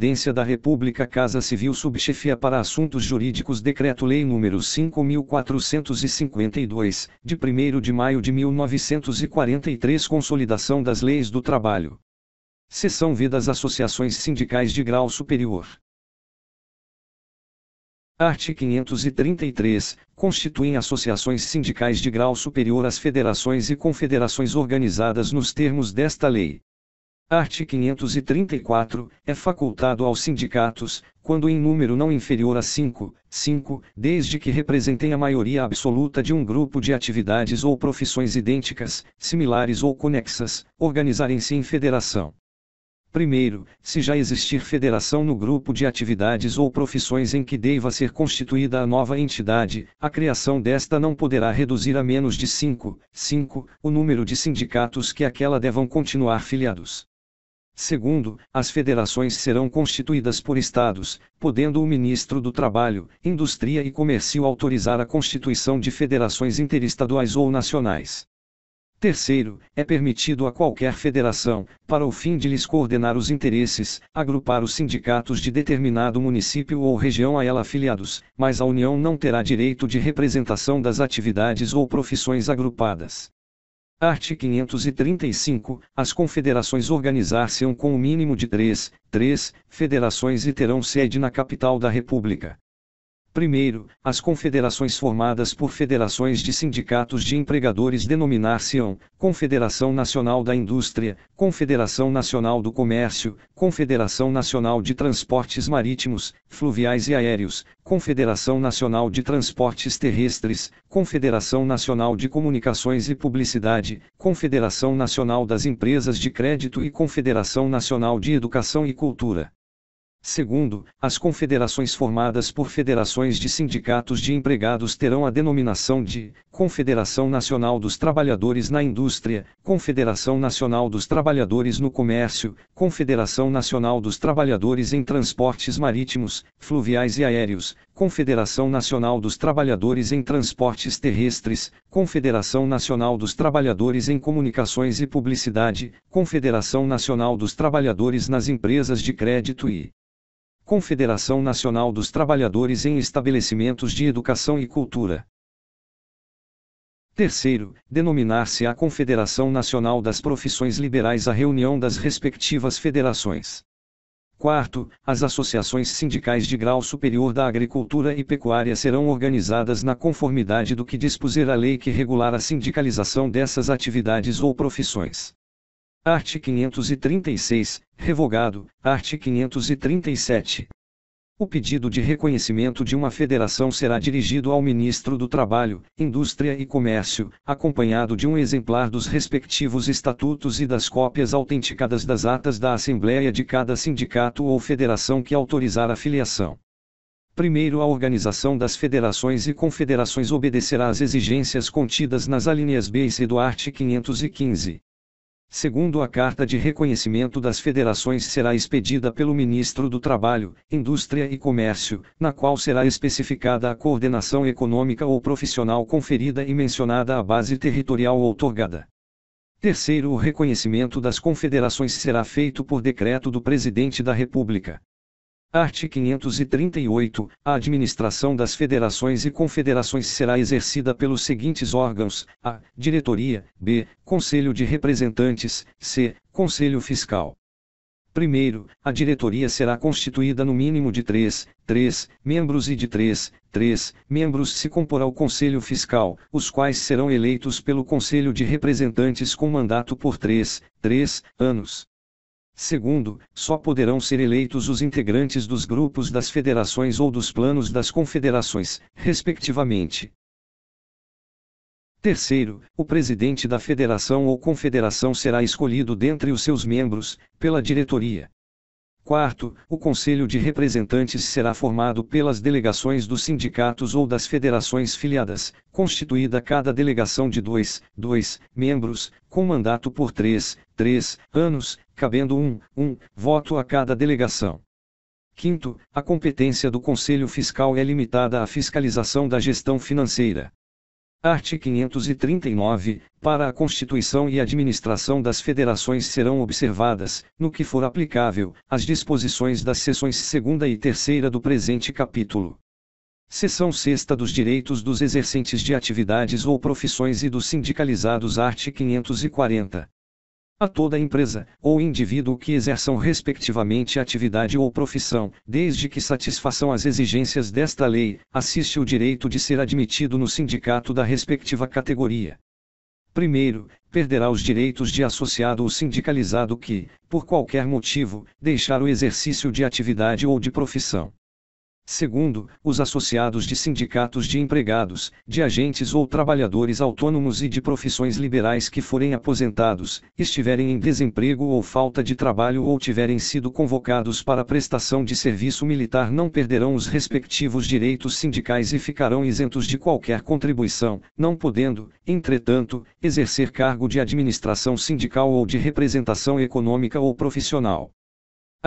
Presidência da República Casa Civil Subchefia para Assuntos Jurídicos Decreto-Lei nº 5.452, de 1 de maio de 1943 Consolidação das Leis do Trabalho. Seção V das Associações Sindicais de Grau Superior. Art. 533. Constituem associações sindicais de grau superior as federações e confederações organizadas nos termos desta lei. Art. 534, é facultado aos sindicatos, quando em número não inferior a 5, 5, desde que representem a maioria absoluta de um grupo de atividades ou profissões idênticas, similares ou conexas, organizarem-se em federação. Primeiro, se já existir federação no grupo de atividades ou profissões em que deva ser constituída a nova entidade, a criação desta não poderá reduzir a menos de 5, 5, o número de sindicatos que aquela devam continuar filiados. Segundo, as federações serão constituídas por estados, podendo o ministro do Trabalho, Indústria e Comércio autorizar a constituição de federações interestaduais ou nacionais. Terceiro, é permitido a qualquer federação, para o fim de lhes coordenar os interesses, agrupar os sindicatos de determinado município ou região a ela afiliados, mas a União não terá direito de representação das atividades ou profissões agrupadas. Art. 535. As confederações organizar-se-ão com o um mínimo de três, três federações e terão sede na capital da República. Primeiro, as confederações formadas por federações de sindicatos de empregadores denominar-se-ão Confederação Nacional da Indústria, Confederação Nacional do Comércio, Confederação Nacional de Transportes Marítimos, Fluviais e Aéreos, Confederação Nacional de Transportes Terrestres, Confederação Nacional de Comunicações e Publicidade, Confederação Nacional das Empresas de Crédito e Confederação Nacional de Educação e Cultura. Segundo, as confederações formadas por federações de sindicatos de empregados terão a denominação de Confederação Nacional dos Trabalhadores na Indústria, Confederação Nacional dos Trabalhadores no Comércio, Confederação Nacional dos Trabalhadores em Transportes Marítimos, Fluviais e Aéreos, Confederação Nacional dos Trabalhadores em Transportes Terrestres, Confederação Nacional dos Trabalhadores em Comunicações e Publicidade, Confederação Nacional dos Trabalhadores nas Empresas de Crédito e Confederação Nacional dos Trabalhadores em Estabelecimentos de Educação e Cultura. Terceiro, denominar-se a Confederação Nacional das Profissões Liberais a reunião das respectivas federações. Quarto, as associações sindicais de grau superior da agricultura e pecuária serão organizadas na conformidade do que dispuser a lei que regular a sindicalização dessas atividades ou profissões. Art. 536, revogado. Art. 537. O pedido de reconhecimento de uma federação será dirigido ao Ministro do Trabalho, Indústria e Comércio, acompanhado de um exemplar dos respectivos estatutos e das cópias autenticadas das atas da Assembleia de cada sindicato ou federação que autorizar a filiação. Primeiro, a organização das federações e confederações obedecerá às exigências contidas nas alíneas B e C do art. 515. Segundo a carta de reconhecimento das federações será expedida pelo Ministro do Trabalho, Indústria e Comércio, na qual será especificada a coordenação econômica ou profissional conferida e mencionada a base territorial outorgada. Terceiro, o reconhecimento das confederações será feito por decreto do Presidente da República. Art. 538. A administração das federações e confederações será exercida pelos seguintes órgãos: A. Diretoria, B. Conselho de Representantes, C. Conselho Fiscal. Primeiro, a diretoria será constituída no mínimo de três, três membros e de três, três membros se comporá o Conselho Fiscal, os quais serão eleitos pelo Conselho de Representantes com mandato por três, três anos. Segundo, só poderão ser eleitos os integrantes dos grupos das federações ou dos planos das confederações, respectivamente. Terceiro, o presidente da federação ou confederação será escolhido dentre os seus membros, pela diretoria. Quarto, o Conselho de Representantes será formado pelas delegações dos sindicatos ou das federações filiadas, constituída cada delegação de dois, dois membros, com mandato por três, três anos, cabendo um, um voto a cada delegação. Quinto, a competência do Conselho Fiscal é limitada à fiscalização da gestão financeira art. 539, para a constituição e administração das federações serão observadas, no que for aplicável, as disposições das seções segunda e terceira do presente capítulo. Seção 6 dos Direitos dos Exercentes de Atividades ou Profissões e dos Sindicalizados, art. 540 a toda empresa ou indivíduo que exerçam respectivamente atividade ou profissão, desde que satisfaçam as exigências desta lei, assiste o direito de ser admitido no sindicato da respectiva categoria. Primeiro, perderá os direitos de associado ou sindicalizado que, por qualquer motivo, deixar o exercício de atividade ou de profissão Segundo, os associados de sindicatos de empregados, de agentes ou trabalhadores autônomos e de profissões liberais que forem aposentados, estiverem em desemprego ou falta de trabalho ou tiverem sido convocados para prestação de serviço militar não perderão os respectivos direitos sindicais e ficarão isentos de qualquer contribuição, não podendo, entretanto, exercer cargo de administração sindical ou de representação econômica ou profissional.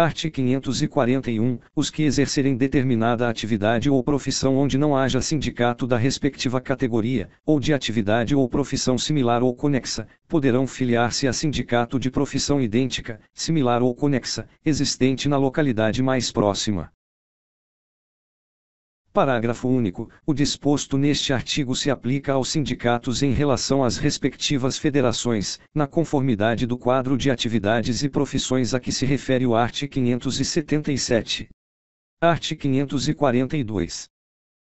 Art. 541. Os que exercerem determinada atividade ou profissão onde não haja sindicato da respectiva categoria, ou de atividade ou profissão similar ou conexa, poderão filiar-se a sindicato de profissão idêntica, similar ou conexa, existente na localidade mais próxima. Parágrafo único. O disposto neste artigo se aplica aos sindicatos em relação às respectivas federações, na conformidade do quadro de atividades e profissões a que se refere o art. 577. Art. 542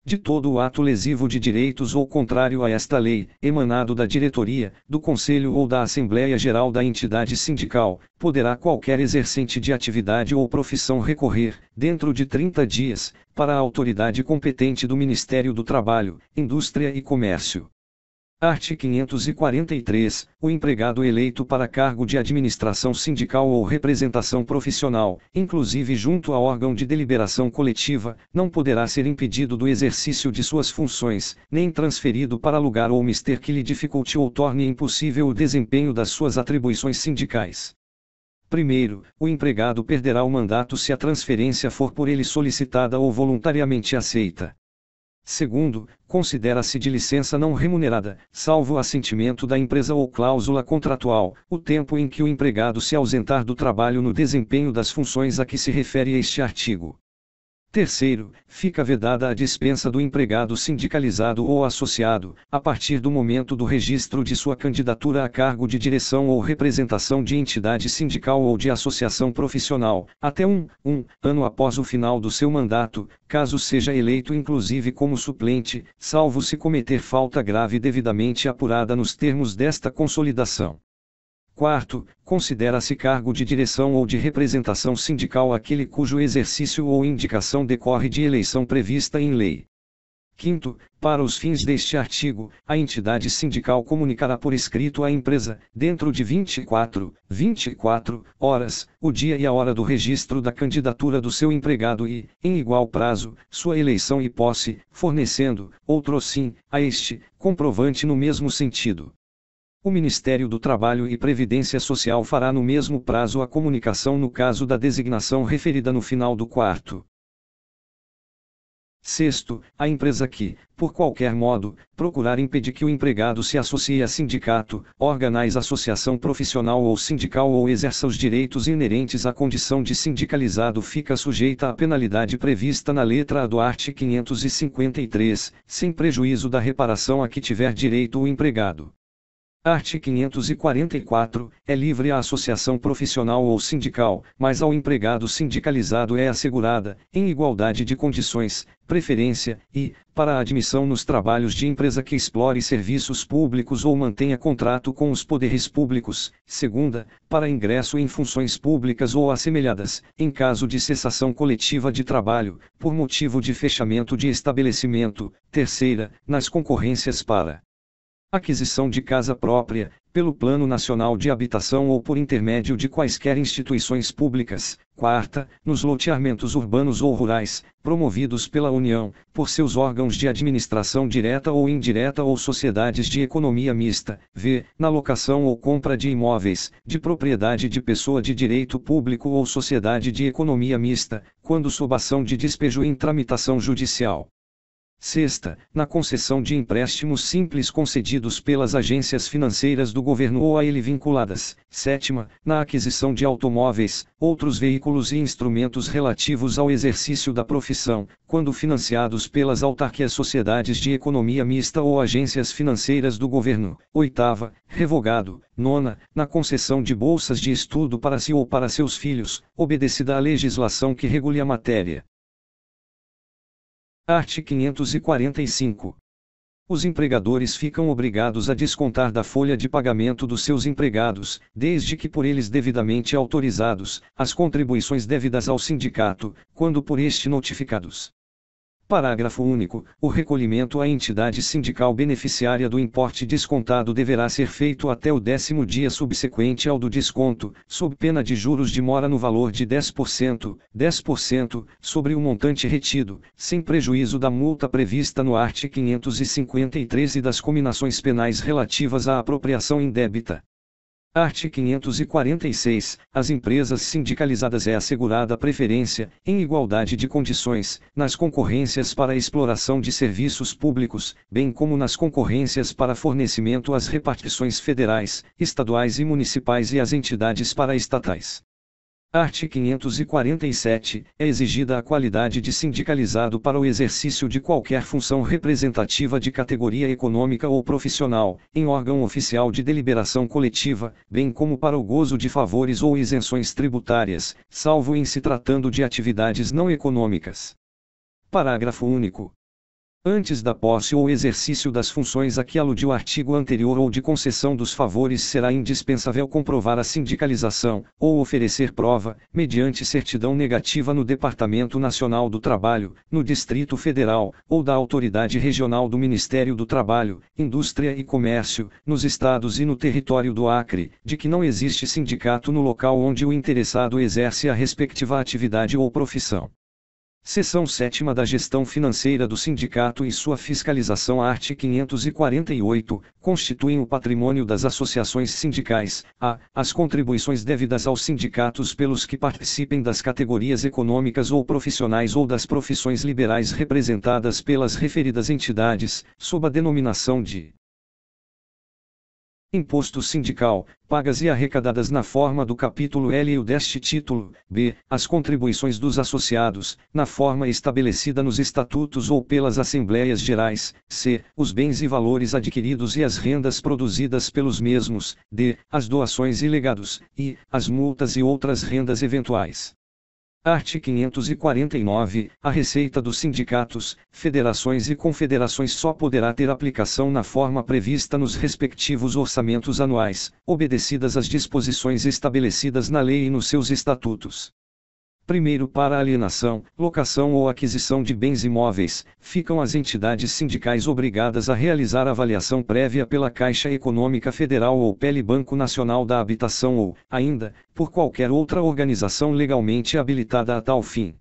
de todo o ato lesivo de direitos ou contrário a esta lei, emanado da diretoria, do conselho ou da assembleia geral da entidade sindical, poderá qualquer exercente de atividade ou profissão recorrer, dentro de 30 dias, para a autoridade competente do Ministério do Trabalho, Indústria e Comércio Art. 543. O empregado eleito para cargo de administração sindical ou representação profissional, inclusive junto a órgão de deliberação coletiva, não poderá ser impedido do exercício de suas funções, nem transferido para lugar ou mister que lhe dificulte ou torne impossível o desempenho das suas atribuições sindicais. Primeiro, o empregado perderá o mandato se a transferência for por ele solicitada ou voluntariamente aceita. Segundo, considera-se de licença não remunerada, salvo assentimento da empresa ou cláusula contratual, o tempo em que o empregado se ausentar do trabalho no desempenho das funções a que se refere este artigo. Terceiro, fica vedada a dispensa do empregado sindicalizado ou associado, a partir do momento do registro de sua candidatura a cargo de direção ou representação de entidade sindical ou de associação profissional, até um, um ano após o final do seu mandato, caso seja eleito inclusive como suplente, salvo se cometer falta grave devidamente apurada nos termos desta consolidação. Quarto, considera-se cargo de direção ou de representação sindical aquele cujo exercício ou indicação decorre de eleição prevista em lei. Quinto, para os fins deste artigo, a entidade sindical comunicará por escrito à empresa, dentro de 24, 24 horas, o dia e a hora do registro da candidatura do seu empregado e, em igual prazo, sua eleição e posse, fornecendo, outro sim, a este, comprovante no mesmo sentido. O Ministério do Trabalho e Previdência Social fará no mesmo prazo a comunicação no caso da designação referida no final do quarto. Sexto, a empresa que, por qualquer modo, procurar impedir que o empregado se associe a sindicato, organize associação profissional ou sindical ou exerça os direitos inerentes à condição de sindicalizado fica sujeita à penalidade prevista na letra A do art. 553, sem prejuízo da reparação a que tiver direito o empregado. Art. 544, é livre a associação profissional ou sindical, mas ao empregado sindicalizado é assegurada, em igualdade de condições, preferência, e, para a admissão nos trabalhos de empresa que explore serviços públicos ou mantenha contrato com os poderes públicos, segunda, para ingresso em funções públicas ou assemelhadas, em caso de cessação coletiva de trabalho, por motivo de fechamento de estabelecimento, terceira, nas concorrências para aquisição de casa própria, pelo Plano Nacional de Habitação ou por intermédio de quaisquer instituições públicas. Quarta, nos loteamentos urbanos ou rurais, promovidos pela União, por seus órgãos de administração direta ou indireta ou sociedades de economia mista. V. Na locação ou compra de imóveis, de propriedade de pessoa de direito público ou sociedade de economia mista, quando sob ação de despejo em tramitação judicial. Sexta, na concessão de empréstimos simples concedidos pelas agências financeiras do governo ou a ele vinculadas. Sétima, na aquisição de automóveis, outros veículos e instrumentos relativos ao exercício da profissão, quando financiados pelas autarquias sociedades de economia mista ou agências financeiras do governo. Oitava, revogado. Nona, na concessão de bolsas de estudo para si ou para seus filhos, obedecida à legislação que regule a matéria art. 545. Os empregadores ficam obrigados a descontar da folha de pagamento dos seus empregados, desde que por eles devidamente autorizados, as contribuições devidas ao sindicato, quando por este notificados. Parágrafo único. O recolhimento à entidade sindical beneficiária do importe descontado deverá ser feito até o décimo dia subsequente ao do desconto, sob pena de juros de mora no valor de 10%, 10%, sobre o montante retido, sem prejuízo da multa prevista no art. 553 e das cominações penais relativas à apropriação indébita. Art. 546. As empresas sindicalizadas é assegurada preferência, em igualdade de condições, nas concorrências para a exploração de serviços públicos, bem como nas concorrências para fornecimento às repartições federais, estaduais e municipais e às entidades paraestatais. Art. 547. É exigida a qualidade de sindicalizado para o exercício de qualquer função representativa de categoria econômica ou profissional, em órgão oficial de deliberação coletiva, bem como para o gozo de favores ou isenções tributárias, salvo em se tratando de atividades não econômicas. Parágrafo único. Antes da posse ou exercício das funções a que aludiu o artigo anterior ou de concessão dos favores será indispensável comprovar a sindicalização, ou oferecer prova, mediante certidão negativa no Departamento Nacional do Trabalho, no Distrito Federal, ou da Autoridade Regional do Ministério do Trabalho, Indústria e Comércio, nos estados e no território do Acre, de que não existe sindicato no local onde o interessado exerce a respectiva atividade ou profissão. Seção 7 da Gestão Financeira do Sindicato e sua Fiscalização Art. 548, constituem o patrimônio das associações sindicais, a. As contribuições devidas aos sindicatos pelos que participem das categorias econômicas ou profissionais ou das profissões liberais representadas pelas referidas entidades, sob a denominação de Imposto sindical, pagas e arrecadadas na forma do capítulo L e o deste título, b. As contribuições dos associados, na forma estabelecida nos estatutos ou pelas assembleias gerais, c. Os bens e valores adquiridos e as rendas produzidas pelos mesmos, d. As doações e legados, e as multas e outras rendas eventuais. Art. 549. A receita dos sindicatos, federações e confederações só poderá ter aplicação na forma prevista nos respectivos orçamentos anuais, obedecidas às disposições estabelecidas na lei e nos seus estatutos. Primeiro, para alienação, locação ou aquisição de bens imóveis, ficam as entidades sindicais obrigadas a realizar avaliação prévia pela Caixa Econômica Federal ou pelo Banco Nacional da Habitação ou, ainda, por qualquer outra organização legalmente habilitada a tal fim.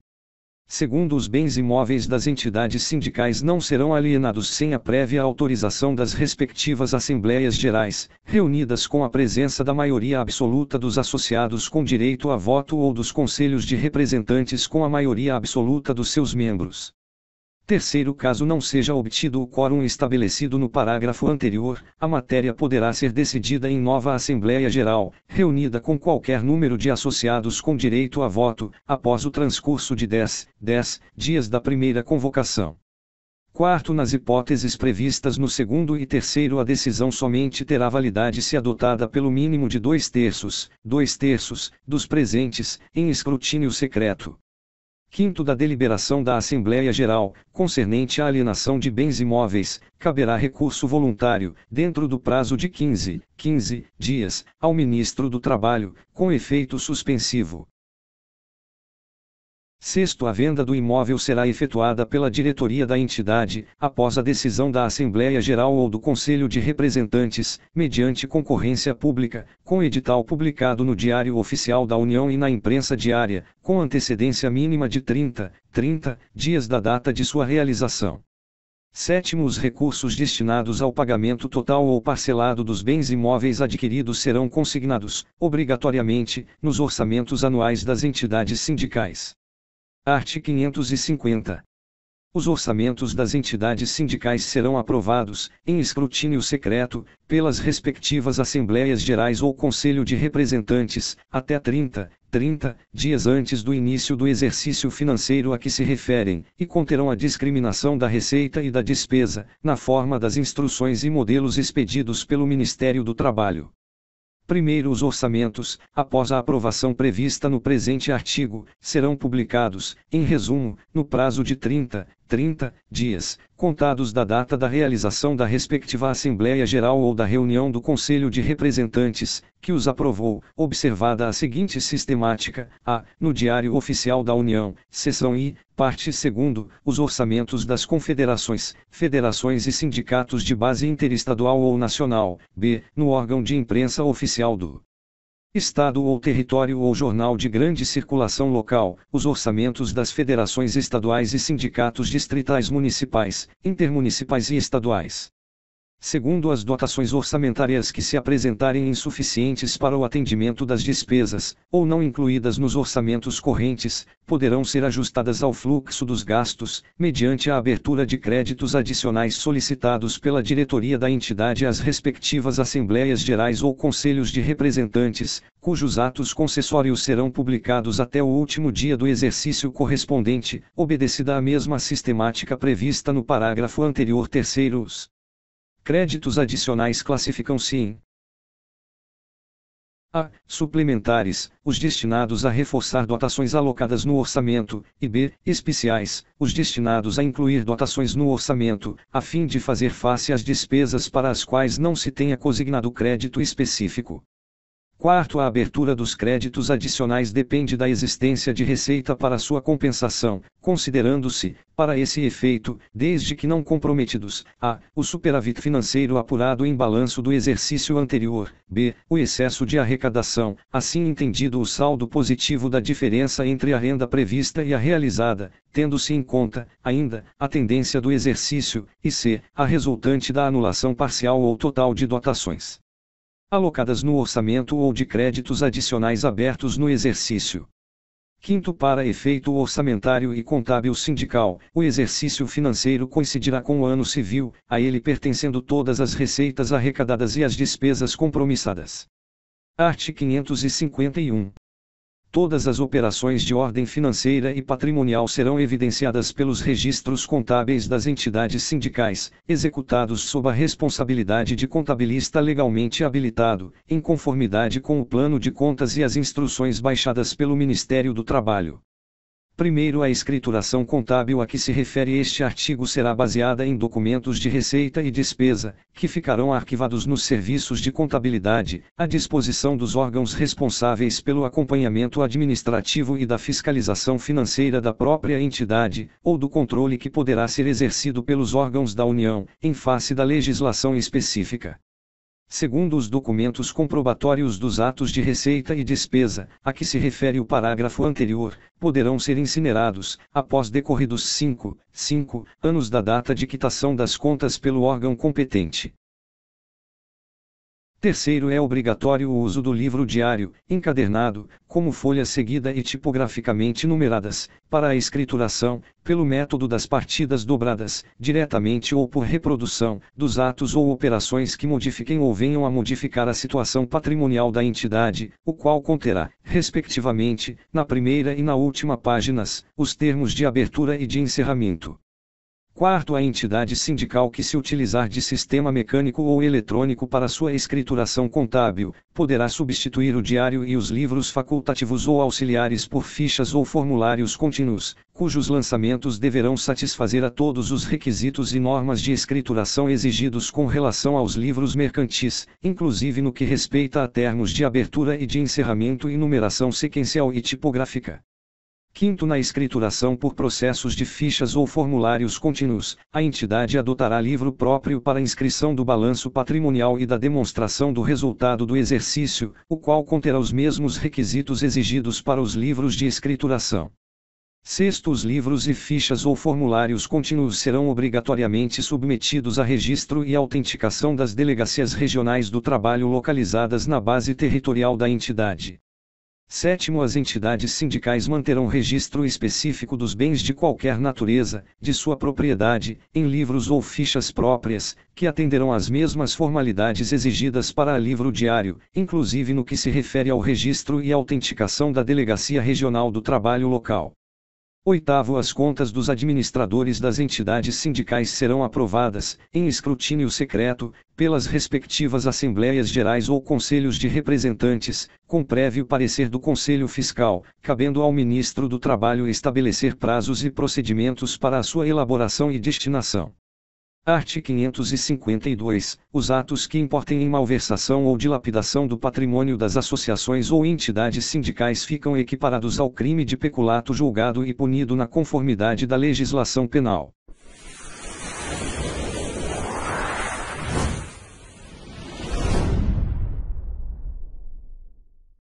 Segundo os bens imóveis das entidades sindicais não serão alienados sem a prévia autorização das respectivas assembleias gerais, reunidas com a presença da maioria absoluta dos associados com direito a voto ou dos conselhos de representantes com a maioria absoluta dos seus membros. Terceiro caso não seja obtido o quórum estabelecido no parágrafo anterior, a matéria poderá ser decidida em nova Assembleia Geral, reunida com qualquer número de associados com direito a voto, após o transcurso de 10, 10 dias da primeira convocação. Quarto, nas hipóteses previstas no segundo e terceiro, a decisão somente terá validade se adotada pelo mínimo de dois terços, dois terços, dos presentes, em escrutínio secreto. Quinto da deliberação da Assembleia Geral, concernente à alienação de bens imóveis, caberá recurso voluntário, dentro do prazo de 15, 15 dias, ao Ministro do Trabalho, com efeito suspensivo. Sexto, a venda do imóvel será efetuada pela diretoria da entidade, após a decisão da Assembleia Geral ou do Conselho de Representantes, mediante concorrência pública, com edital publicado no Diário Oficial da União e na imprensa diária, com antecedência mínima de 30, 30 dias da data de sua realização. Sétimo, os recursos destinados ao pagamento total ou parcelado dos bens imóveis adquiridos serão consignados, obrigatoriamente, nos orçamentos anuais das entidades sindicais. Art. 550. Os orçamentos das entidades sindicais serão aprovados, em escrutínio secreto, pelas respectivas Assembleias Gerais ou Conselho de Representantes, até 30, 30 dias antes do início do exercício financeiro a que se referem, e conterão a discriminação da receita e da despesa, na forma das instruções e modelos expedidos pelo Ministério do Trabalho. Primeiro, os orçamentos, após a aprovação prevista no presente artigo, serão publicados, em resumo, no prazo de 30, 30 dias, contados da data da realização da respectiva Assembleia Geral ou da reunião do Conselho de Representantes, que os aprovou, observada a seguinte sistemática: a. No Diário Oficial da União, seção I, parte 2, os orçamentos das confederações, federações e sindicatos de base interestadual ou nacional, b. No órgão de imprensa oficial do Estado ou território ou jornal de grande circulação local, os orçamentos das federações estaduais e sindicatos distritais municipais, intermunicipais e estaduais segundo as dotações orçamentárias que se apresentarem insuficientes para o atendimento das despesas, ou não incluídas nos orçamentos correntes, poderão ser ajustadas ao fluxo dos gastos, mediante a abertura de créditos adicionais solicitados pela diretoria da entidade às respectivas assembleias gerais ou conselhos de representantes, cujos atos concessórios serão publicados até o último dia do exercício correspondente, obedecida à mesma sistemática prevista no parágrafo anterior terceiros. Créditos adicionais classificam-se em a. Suplementares, os destinados a reforçar dotações alocadas no orçamento, e b. Especiais, os destinados a incluir dotações no orçamento, a fim de fazer face às despesas para as quais não se tenha consignado crédito específico. Quarto, a abertura dos créditos adicionais depende da existência de receita para sua compensação, considerando-se, para esse efeito, desde que não comprometidos, a. o superávit financeiro apurado em balanço do exercício anterior, b. o excesso de arrecadação, assim entendido o saldo positivo da diferença entre a renda prevista e a realizada, tendo-se em conta, ainda, a tendência do exercício, e c. a resultante da anulação parcial ou total de dotações alocadas no orçamento ou de créditos adicionais abertos no exercício. Quinto, para efeito orçamentário e contábil sindical, o exercício financeiro coincidirá com o ano civil, a ele pertencendo todas as receitas arrecadadas e as despesas compromissadas. Art. 551. Todas as operações de ordem financeira e patrimonial serão evidenciadas pelos registros contábeis das entidades sindicais, executados sob a responsabilidade de contabilista legalmente habilitado, em conformidade com o plano de contas e as instruções baixadas pelo Ministério do Trabalho. Primeiro, a escrituração contábil a que se refere este artigo será baseada em documentos de receita e despesa, que ficarão arquivados nos serviços de contabilidade, à disposição dos órgãos responsáveis pelo acompanhamento administrativo e da fiscalização financeira da própria entidade, ou do controle que poderá ser exercido pelos órgãos da União, em face da legislação específica segundo os documentos comprobatórios dos atos de receita e despesa, a que se refere o parágrafo anterior, poderão ser incinerados, após decorridos 5, 5 anos da data de quitação das contas pelo órgão competente. Terceiro é obrigatório o uso do livro diário, encadernado, como folha seguida e tipograficamente numeradas, para a escrituração, pelo método das partidas dobradas, diretamente ou por reprodução, dos atos ou operações que modifiquem ou venham a modificar a situação patrimonial da entidade, o qual conterá, respectivamente, na primeira e na última páginas, os termos de abertura e de encerramento. Quarto, a entidade sindical que se utilizar de sistema mecânico ou eletrônico para sua escrituração contábil, poderá substituir o diário e os livros facultativos ou auxiliares por fichas ou formulários contínuos, cujos lançamentos deverão satisfazer a todos os requisitos e normas de escrituração exigidos com relação aos livros mercantis, inclusive no que respeita a termos de abertura e de encerramento e numeração sequencial e tipográfica. Quinto, na escrituração por processos de fichas ou formulários contínuos, a entidade adotará livro próprio para inscrição do balanço patrimonial e da demonstração do resultado do exercício, o qual conterá os mesmos requisitos exigidos para os livros de escrituração. Sexto, os livros e fichas ou formulários contínuos serão obrigatoriamente submetidos a registro e autenticação das delegacias regionais do trabalho localizadas na base territorial da entidade. Sétimo, as entidades sindicais manterão registro específico dos bens de qualquer natureza, de sua propriedade, em livros ou fichas próprias, que atenderão às mesmas formalidades exigidas para livro diário, inclusive no que se refere ao registro e autenticação da Delegacia Regional do Trabalho Local. Oitavo, as contas dos administradores das entidades sindicais serão aprovadas, em escrutínio secreto, pelas respectivas Assembleias Gerais ou Conselhos de Representantes, com prévio parecer do Conselho Fiscal, cabendo ao Ministro do Trabalho estabelecer prazos e procedimentos para a sua elaboração e destinação. Art. 552. Os atos que importem em malversação ou dilapidação do patrimônio das associações ou entidades sindicais ficam equiparados ao crime de peculato julgado e punido na conformidade da legislação penal.